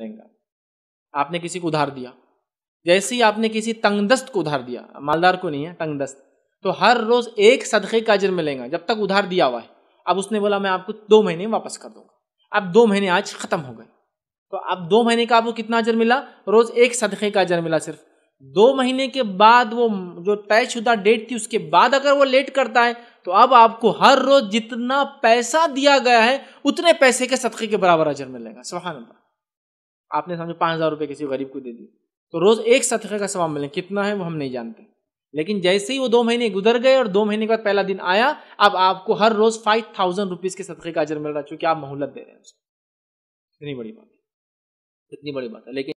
लेंगा आपने किसी को उधार दिया जैसे ही आपने किसी तंगदस्त को उधार दिया मालदार को नहीं है तंगदस्त तो हर रोज एक सदक़े का अजर मिलेगा जब तक उधार दिया हुआ है अब उसने बोला मैं आपको दो महीने वापस कर दूंगा अब दो महीने आज ख़त्म हो गए तो अब दो महीने का आपको कितना अजर मिला रोज एक सदक़े का अजर मिला सिर्फ दो महीने के बाद वो जो तयशुदा डेट थी उसके बाद अगर वो लेट करता है तो अब आपको हर रोज जितना पैसा दिया गया है उतने पैसे के सदक़े के बराबर अजर मिलेगा सुबह अल्लाह आपने समझो पाँच हज़ार रुपये किसी गरीब को दे दिए तो रोज़ एक सदक़े का सवाब मिले कितना है वो हम नहीं जानते लेकिन जैसे ही वो दो महीने गुजर गए और दो महीने के बाद पहला दिन आया अब आपको हर रोज़ फाइव थाउजेंड रुपीज़ के सदक़े का अजर मिल रहा है चूँकि आप मोहलत दे रहे हैं उसको इतनी बड़ी बात है इतनी बड़ी बात है लेकिन